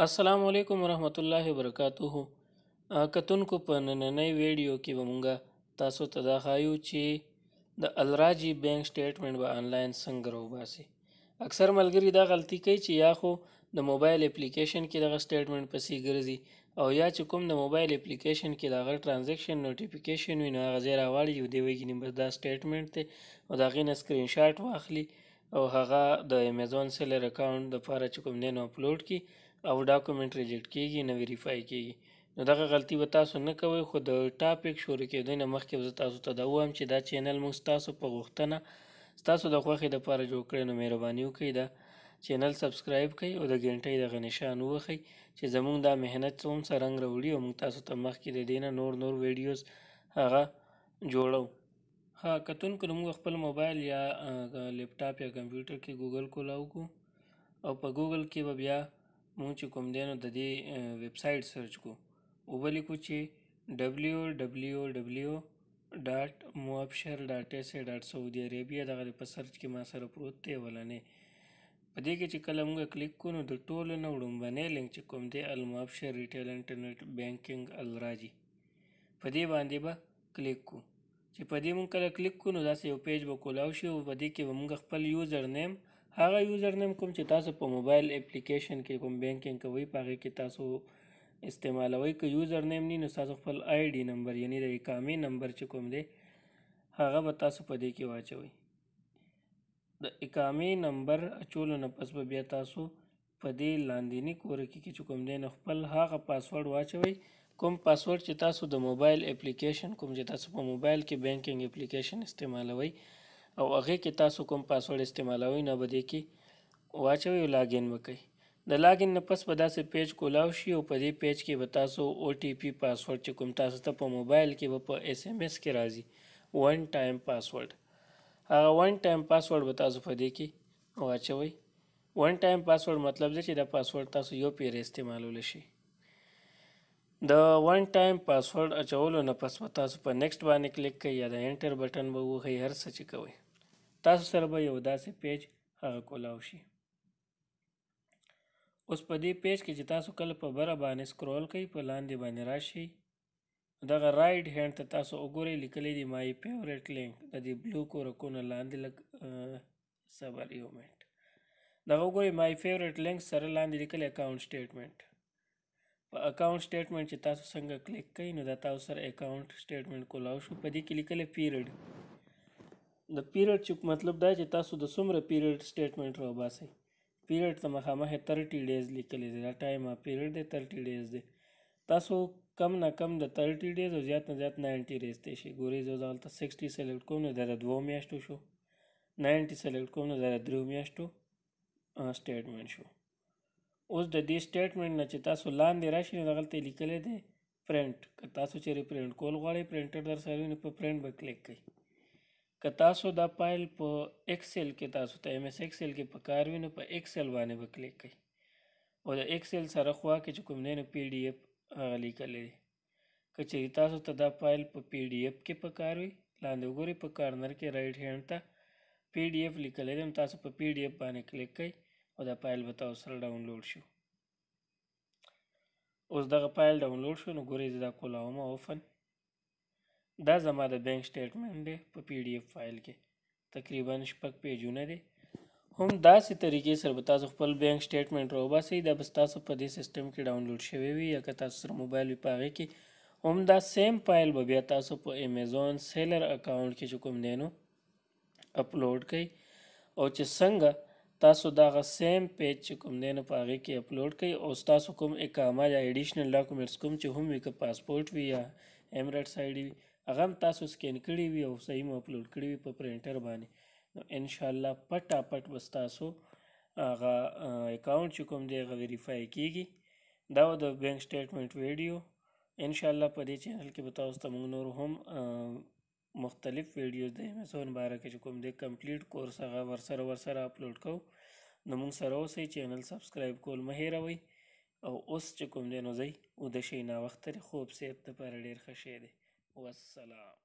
السلام علیکم ورحمت الله وبرکاتوه کتونکو په نننۍ ویډیو کې ومونږه تاسو ته دا خایو چې د الراجی بینک سټیټمنټ به آنلاین څنګه راوباسي اکثر ملګری دا غلطي کوي چې یا خو د موبایل اپلیکیشن کې دغه سټیټمنټ پسې ګرځي او یا چې کوم د موبایل اپلیکیشن کې دغه ترانزیکشن نوټیفیکیشن وي نو هغه ځای راواړي یو دی وایي نمبر دا سټیټمنټ دی او د هغې نه سکرین شاټ واخلي او هغه د امیزون سیلر اکاونټ د پاره چې کوم دین اپلوډ کی او ډاکومېنټ ریجیکټ کیږي نو ویریفای کیږي نو دغه غلطي و تاسو نه کوئ خو د ټاپک شروع کېدو نه مخکې زه تاسو ته دا وایم چې دا چینل موږ تاسو په غوښتنه ستاسو د خوښې د پاره جوړ کړی نو مهرباني وکړئ دا چینل سبسکرایب کړئ او د غنټې دغه نشان ووخئ چې زموږ دا مهنت څوم سرنګ راوړي او موږ تاسو ته مخکې د دینه نور نور ویډیوز هغه جوړو کتونکو نه موږ خپل موبایل یا لپټاپ یا کمپیوټر کې ګوګل کولاو کو او په ګوګل کې به بیا مونږ چې کوم دی نو د دې ویبسایټ سرچ کو وبلیکو چې ډبلیو ډبلیو ډبلیو ډاټ موابشر ډاټ ایس ډاټ سعودي عربیا دغه په سرچ کې ما سره پروت دی ولنې په دې کې چې کله موږ کلیک کو نو د ټولو نه وړومبنی لینک چې کوم دی الموابشر ریټیل انټرنیټ بینکینګ الراجي په دې باندې به با کلیک کو چې په دې مونږ کله کلیک کړو نو داسې یو پیج به کولاو شي او په دې کې به مونږ خپل یوزر نیم هغه یوزر نیم کوم چې تاسو په موبایل اپلیکیشن کې کوم بینکینګ کوئ په هغې کې تاسو استعمالوئ که یوزر نیم نی نو تاسو خپل آی ډي نمبر یعنی د اقامې نمبر چې کوم دی هغه به تاسو په دې کې واچوئ د اقامې نمبر اچولو نه پس به بیا تاسو په دې لاندینی کوره کې چې کوم دی نو خپل هغه پاسورډ واچوئ کوم پاسورډ چې تاسو د موبایل اپلیکیشن کوم چې تاسو په موبایل کې بینکینګ اپلیکیشن استعمالوي او هغه کې تاسو کوم پاسورډ استعمالوي نه بده کې واچوي او لاګین وکړي د لاګین نه پس په داسې پیج کولاو شي او په دې پیج کې به تاسو او ټي پی پاسورډ چې کوم تاسو ته په موبایل کې به په اس ام اس کې راځي ون ټایم پاسورډ هغه ون ټایم پاسورډ به تاسو په دې کې واچوي ون ټایم پاسورډ مطلب دی چې دا پاسورډ تاسو یو پیر استعمالول شي د ون ټایم پاسورډ اچولو نه پس به تاسو په نیکسټ باندې کلیک کوئ یا د انټر بټن به ووهئ هر څه چې کوئ تاسو سره به یو داسې پیج هغه کولاو شي اوس په دې پیج کې چې تاسو کله په بره باندې سکرول کوئ په لاندې باندې راشئ دغه رایټ هینډ ته تاسو وګورئ لیکلی دی مای فیوریټ لینک د دې بلو کورکونه لاندې لږ صبر یو منټ دغه وګورئ مای فیوریټ لینک سره لاندې لیکلی اکاونټ سټیټمنټ په اکاؤنٹ سټیټمنټ چې تاسو څنګه کلیک کړئ نو دا تاسو سره اکاؤنٹ سټیټمنټ کولاو شو په دې کې لیکل پیریډ د پیریډ چې مطلب دا چې تاسو د څومره پیریډ سټیټمنټ راوباسئ پیریډ ته مخامخ 30 ډیز لیکل دي دا ټایم پیریډ دی 30 ډیز دی تاسو کم نه کم د 30 ډیز او زیات نه زیات 90 ډیز ته شي ګوري زه دلته 60 سلیکټ کوم نو دا د دوه میاشتو شو 90 سلیکټ کوم نو دا د درو میاشتو سټیټمنټ شو اوس د دې سټیټمنټ نه چې تاسو لاندې راشي نو دغلته لیکلی دی پرنټ که تاسو چیرې پرنټ کول غواړئ پرنټر در سره نو په پرنټ به کلیک کړئ که تاسو دا فایل په ایکسل کې تاسو ته ایم ایس ایکسل کې پکار وي نو په ایکسل باندې به کلیک کړئ او د ایکسل سره خوا کې چې کوم دی نو پی ډی ایف هغه لیکلی دی که چېرې تاسو ته دا فایل په پی ډی ایف کې پکار وي لاندې وګورئ په کارنر کې رایټ هینډ ته پی ډی ایف لیکلی دی نو تاسو په پی ډی ایف باندې کلیک کوئ او دا فایل به تاسو سره ډاونلوډ شي اوس دغه فایل ډاونلوډ شو نو ګورئ زه دا کولاوم اوفن دا زما د بینک سټیټمنټ دی په پی ډی ایف فایل کې تقریبا شپږ پیجونه دی هم داسې طریقې سره به تاسو خپل بینک سټیټمنټ راوباسئ دا به ستاسو په دې سیستم کې ډاونلوډ شوی وي یا که تاسو سره موبایل وي په هغې کې هم دا سیم فایل به بیا تاسو په امیزون سیلر اکاونټ کې چې کوم دی نو اپلوډ کړئ او چې څنګه تاسو دغه سیم پیج چې کوم دی نو په هغې کې اپلوډ کړئ او ستاسو کوم اقامه یا اډیشنل ډاکومنټس کوم چې هم وي که پاسپورټ وي یا امریټس آی ډي وي هغه هم تاسو سکین کړي وي او صحیح مو اپلوډ کړي وي په پرینټر باندې نو انشاءالله پټا پټ به ستاسو هغه اکاونټ چې کوم دی هغه ویریفای کیږي دا و د بینک سټیټمنټ ویډیو انشاءالله په دې چینل کې به تاسو ته موږ نور هم مختلف ویډیوز د ایم ایس او مبارکه چې کوم دی کمپلیټ کورس هغه ورسره ورسره اپلوډ کوو نو موږ سره اوسئ چینل سبسکرایب کول مه هیروئ او اوس چې کوم دی نو ځئ اوده شئ ناوخته دی خوب صحت دپاره ډېر ښه شی دی وسلام